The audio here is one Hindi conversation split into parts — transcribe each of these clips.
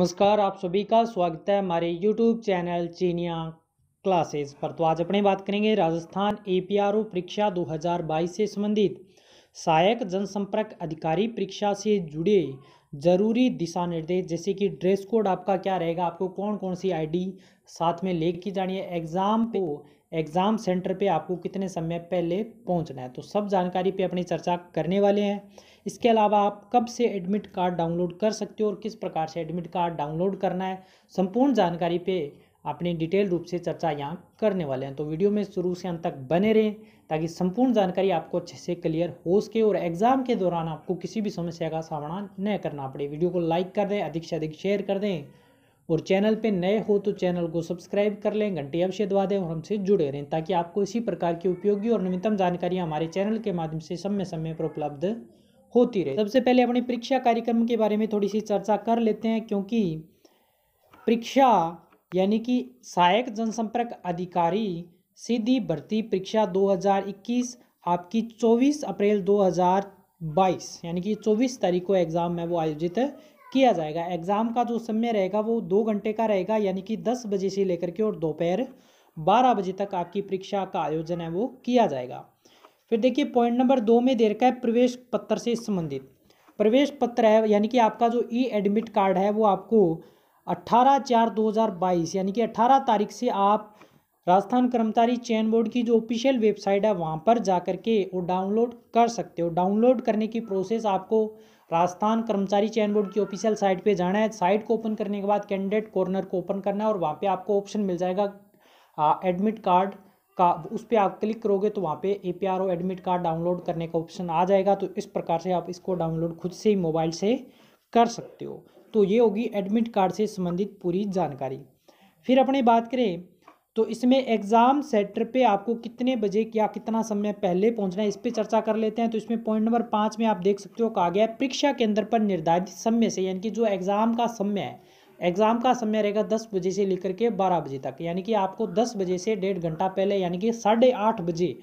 नमस्कार आप सभी का स्वागत है हमारे यूट्यूब चैनल चीनिया क्लासेस पर तो आज अपने बात करेंगे राजस्थान ए परीक्षा 2022 से संबंधित सहायक जनसंपर्क अधिकारी परीक्षा से जुड़े जरूरी दिशा निर्देश जैसे कि ड्रेस कोड आपका क्या रहेगा आपको कौन कौन सी आईडी साथ में की जानी है एग्ज़ाम पे एग्ज़ाम सेंटर पे आपको कितने समय पहले पहुँचना है तो सब जानकारी पर अपनी चर्चा करने वाले हैं इसके अलावा आप कब से एडमिट कार्ड डाउनलोड कर सकते हो और किस प्रकार से एडमिट कार्ड डाउनलोड करना है संपूर्ण जानकारी पे आपने डिटेल रूप से चर्चा यहाँ करने वाले हैं तो वीडियो में शुरू से अंत तक बने रहें ताकि संपूर्ण जानकारी आपको अच्छे से क्लियर हो सके और एग्जाम के दौरान आपको किसी भी समस्या का सामना न करना पड़े वीडियो को लाइक कर दें अधिक से अधिक शेयर कर दें और चैनल पे नए हो तो चैनल को सब्सक्राइब कर लें घंटी अवश्य दबा दें और हमसे जुड़े रहें ताकि आपको इसी प्रकार की उपयोगी और नवीनतम जानकारी हमारे चैनल के माध्यम से समय समय पर उपलब्ध होती रहे सबसे पहले अपने परीक्षा कार्यक्रम के बारे में थोड़ी सी चर्चा कर लेते हैं क्योंकि परीक्षा यानी कि सहायक जनसंपर्क अधिकारी सीधी भर्ती परीक्षा 2021 आपकी 24 अप्रैल 2022 यानी कि 24 तारीख को एग्ज़ाम है वो आयोजित किया जाएगा एग्ज़ाम का जो समय रहेगा वो दो घंटे का रहेगा यानी कि 10 बजे से लेकर के और दोपहर 12 बजे तक आपकी परीक्षा का आयोजन है वो किया जाएगा फिर देखिए पॉइंट नंबर दो में दे रखा है प्रवेश पत्र से संबंधित प्रवेश पत्र है यानी कि आपका जो ई एडमिट कार्ड है वो आपको 18 चार 2022 यानी कि 18 तारीख से आप राजस्थान कर्मचारी चयन बोर्ड की जो ऑफिशियल वेबसाइट है वहाँ पर जा कर के वो डाउनलोड कर सकते हो डाउनलोड करने की प्रोसेस आपको राजस्थान कर्मचारी चयन बोर्ड की ऑफिशियल साइट पे जाना है साइट को ओपन करने के बाद कैंडिडेट कॉर्नर को ओपन करना है और वहाँ पे आपको ऑप्शन मिल जाएगा एडमिट कार्ड का उस पर आप क्लिक करोगे तो वहाँ पे A P R O admit card download करने का ऑप्शन आ जाएगा तो इस प्रकार से आप इसको डाउनलोड खुद से ही मोबाइल से कर सकते हो तो ये होगी एडमिट कार्ड से संबंधित पूरी जानकारी फिर अपने बात करें तो इसमें एग्ज़ाम सेंटर पे आपको कितने बजे या कितना समय पहले पहुंचना है इस पर चर्चा कर लेते हैं तो इसमें पॉइंट नंबर पाँच में आप देख सकते हो कहा गया है परीक्षा केंद्र पर निर्धारित समय से यानी कि जो एग्ज़ाम का समय है एग्ज़ाम का समय रहेगा दस बजे से लेकर के बारह बजे तक यानी कि आपको दस बजे से डेढ़ घंटा पहले यानी कि साढ़े आठ बजे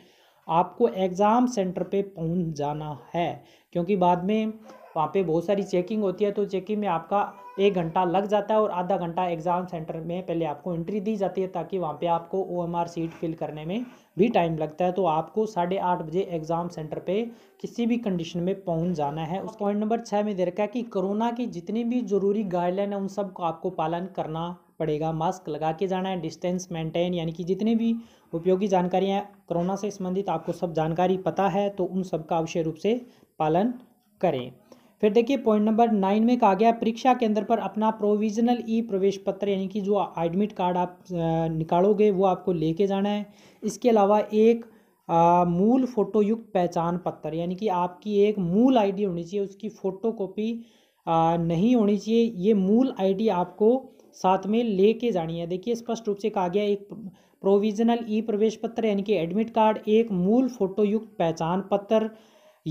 आपको एग्ज़ाम सेंटर पे पहुंच जाना है क्योंकि बाद में वहाँ पे बहुत सारी चेकिंग होती है तो चेकिंग में आपका एक घंटा लग जाता है और आधा घंटा एग्ज़ाम सेंटर में पहले आपको एंट्री दी जाती है ताकि वहाँ पे आपको ओ सीट फिल करने में भी टाइम लगता है तो आपको साढ़े आठ बजे एग्ज़ाम सेंटर पे किसी भी कंडीशन में पहुँच जाना है उस पॉइंट नंबर छः में दे रखा है कि कोरोना की जितनी भी ज़रूरी गाइडलाइन है उन सब को आपको पालन करना पड़ेगा मास्क लगा के जाना है डिस्टेंस मेंटेन यानी कि जितने भी उपयोगी जानकारियाँ कोरोना से संबंधित आपको सब जानकारी पता है तो उन सब का अवश्य रूप से पालन करें फिर देखिए पॉइंट नंबर नाइन में कहा गया परीक्षा केंद्र पर अपना प्रोविजनल ई प्रवेश पत्र यानी कि जो एडमिट कार्ड आप निकालोगे वो आपको लेके जाना है इसके अलावा एक आ, मूल फोटोयुक्त पहचान पत्र यानी कि आपकी एक मूल आईडी होनी चाहिए उसकी फ़ोटो कॉपी नहीं होनी चाहिए ये मूल आईडी आपको साथ में लेके जानी है देखिए स्पष्ट रूप से कहा गया एक प्रोविजनल ई प्रवेश पत्र यानी कि एडमिट कार्ड एक मूल फोटोयुक्त पहचान पत्र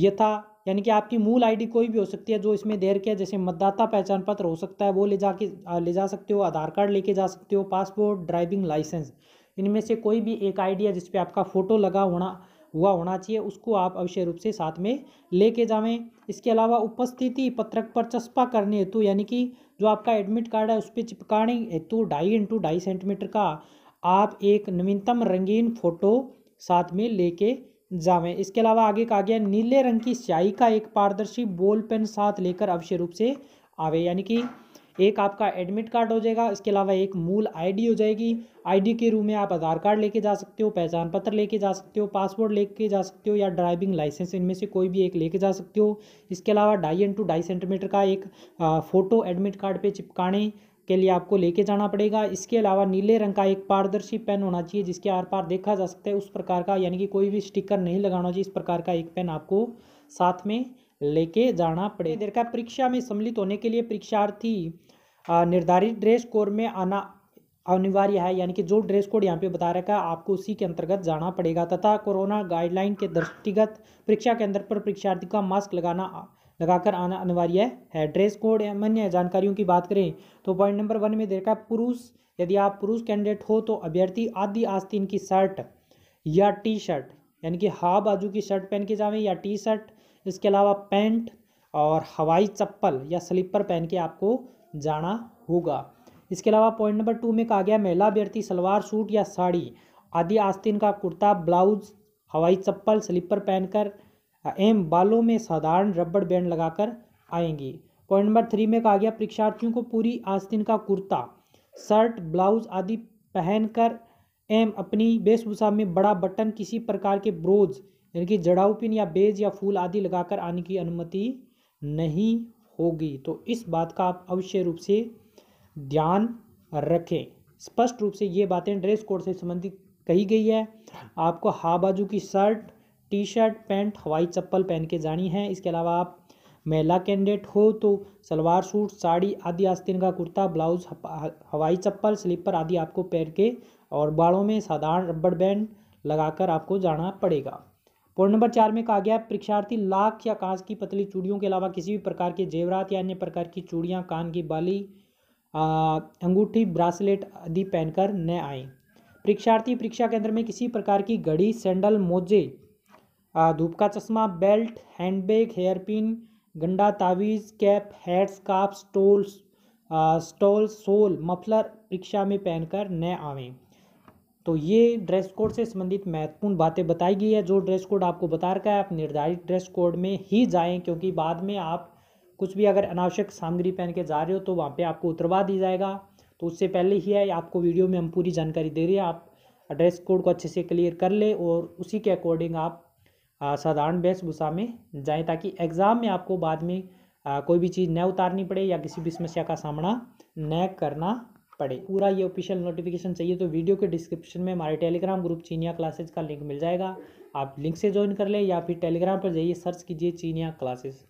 यथा यानी कि आपकी मूल आईडी कोई भी हो सकती है जो इसमें देर के जैसे मतदाता पहचान पत्र हो सकता है वो ले जा ले जा सकते हो आधार कार्ड लेके जा सकते हो पासपोर्ट ड्राइविंग लाइसेंस इनमें से कोई भी एक आईडी है जिसपे आपका फ़ोटो लगा होना हुआ होना चाहिए उसको आप अवश्य रूप से साथ में लेके जावें इसके अलावा उपस्थिति पत्रक पर चस्पा करने हेतु यानी कि जो आपका एडमिट कार्ड है उस पर चिपकाने हेतु ढाई इंटू ढाई सेंटीमीटर का आप एक नवीनतम रंगीन फ़ोटो साथ में लेके जावें इसके अलावा आगे कहा गया नीले रंग की स्याही का एक पारदर्शी बोल पेन साथ लेकर अवश्य रूप से आवे यानी कि एक आपका एडमिट कार्ड हो जाएगा इसके अलावा एक मूल आईडी हो जाएगी आईडी के रूम में आप आधार कार्ड लेके जा सकते हो पहचान पत्र लेके जा सकते हो पासपोर्ट लेके जा सकते हो या ड्राइविंग लाइसेंस इनमें से कोई भी एक लेके जा सकते हो इसके अलावा ढाई इंटू ढाई सेंटीमीटर का एक फ़ोटो एडमिट कार्ड पे चिपकाने के लिए आपको लेके जाना पड़ेगा इसके अलावा नीले रंग का एक पारदर्शी पेन होना चाहिए जिसके आर पार देखा जा सकता है उस प्रकार का यानी कि कोई भी स्टिकर नहीं लगाना चाहिए इस प्रकार का एक पेन आपको साथ में लेके जाना पड़ेगा देर का परीक्षा में सम्मिलित होने के लिए परीक्षार्थी निर्धारित ड्रेस कोड में आना अनिवार्य है यानी कि जो ड्रेस कोड यहाँ पे बता रखा है आपको उसी के अंतर्गत जाना पड़ेगा तथा कोरोना गाइडलाइन के दृष्टिगत परीक्षा केंद्र पर परीक्षार्थी का मास्क लगाना लगाकर आना अनिवार्य है ड्रेस कोड या अन्य जानकारियों की बात करें तो पॉइंट नंबर वन में देखा पुरुष यदि आप पुरुष कैंडिडेट हो तो अभ्यर्थी आदि आस्तीन की शर्ट या टी शर्ट यानी कि हा बाजू की शर्ट पहन के जावें या टी शर्ट इसके अलावा पैंट और हवाई चप्पल या स्लीपर पहन के आपको जाना होगा इसके अलावा पॉइंट नंबर टू में कहा गया महिला अभ्यर्थी सलवार सूट या साड़ी आदि आस्तीन का कुर्ता ब्लाउज हवाई चप्पल स्लीपर पहनकर एम बालों में साधारण रबड़ बैंड लगाकर आएंगी पॉइंट नंबर थ्री में कहा गया परीक्षार्थियों को पूरी आस्तीन का कुर्ता शर्ट ब्लाउज आदि पहनकर एम अपनी वेशभूषा में बड़ा बटन किसी प्रकार के ब्रोज यानी कि जड़ाऊपिन या बेज या फूल आदि लगाकर आने की अनुमति नहीं होगी तो इस बात का आप अवश्य रूप से ध्यान रखें स्पष्ट रूप से ये बातें ड्रेस कोड से संबंधित कही गई है आपको हाबाजू बाजू की शर्ट टी शर्ट पैंट हवाई चप्पल पहन के जानी है इसके अलावा आप महिला कैंडिडेट हो तो सलवार सूट साड़ी आदि आस्तीन का कुर्ता ब्लाउज हवाई चप्पल स्लीपर आदि आपको पैर के और बालों में साधारण रबड़ बैंड लगाकर आपको जाना पड़ेगा पॉइंट नंबर चार में कहा गया परीक्षार्थी लाख या कांच की पतली चूड़ियों के अलावा किसी भी प्रकार के जेवरात या अन्य प्रकार की चूड़ियाँ कान की बाली अंगूठी ब्रासलेट आदि पहनकर न आए परीक्षार्थी परीक्षा केंद्र में किसी प्रकार की घड़ी सैंडल मोजे धूप का चश्मा belt hand bag hair pin गंडा तावीज़ cap head scarf stole stole सोल मफलर रिक्शा में पहनकर न आवें तो ये ड्रेस कोड से संबंधित महत्वपूर्ण बातें बताई गई है जो ड्रेस कोड आपको बता रखा है आप निर्धारित ड्रेस कोड में ही जाएं क्योंकि बाद में आप कुछ भी अगर अनावश्यक सामग्री पहन के जा रहे हो तो वहाँ पे आपको उतरवा दी जाएगा तो उससे पहले ही है आपको वीडियो में हम पूरी जानकारी दे रहे हैं आप ड्रेस कोड को अच्छे से क्लियर कर ले और उसी के अकॉर्डिंग आप साधारण वेशभूषा में जाएँ ताकि एग्ज़ाम में आपको बाद में आ, कोई भी चीज़ न उतारनी पड़े या किसी भी समस्या का सामना न करना पड़े पूरा ये ऑफिशियल नोटिफिकेशन चाहिए तो वीडियो के डिस्क्रिप्शन में हमारे टेलीग्राम ग्रुप चीनिया क्लासेज का लिंक मिल जाएगा आप लिंक से ज्वाइन कर लें या फिर टेलीग्राम पर जाइए सर्च कीजिए चीनिया क्लासेस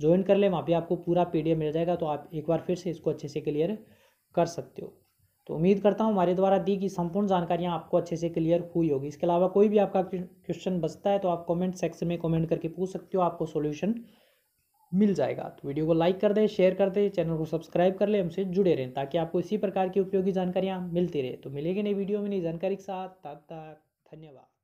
ज्वाइन कर लें वहाँ पे आपको पूरा पीडीएफ मिल जाएगा तो आप एक बार फिर से इसको अच्छे से क्लियर कर सकते हो तो उम्मीद करता हूँ हमारे द्वारा दी गई संपूर्ण जानकारियाँ आपको अच्छे से क्लियर हुई होगी इसके अलावा कोई भी आपका क्वेश्चन बचता है तो आप कमेंट सेक्शन में कमेंट करके पूछ सकते हो आपको सोल्यूशन मिल जाएगा तो वीडियो को लाइक कर दें शेयर कर दें चैनल को सब्सक्राइब कर लें हमसे जुड़े रहें ताकि आपको इसी प्रकार की उपयोगी जानकारियाँ मिलती रहे तो मिलेगी नई वीडियो में नई जानकारी के साथ तब तक धन्यवाद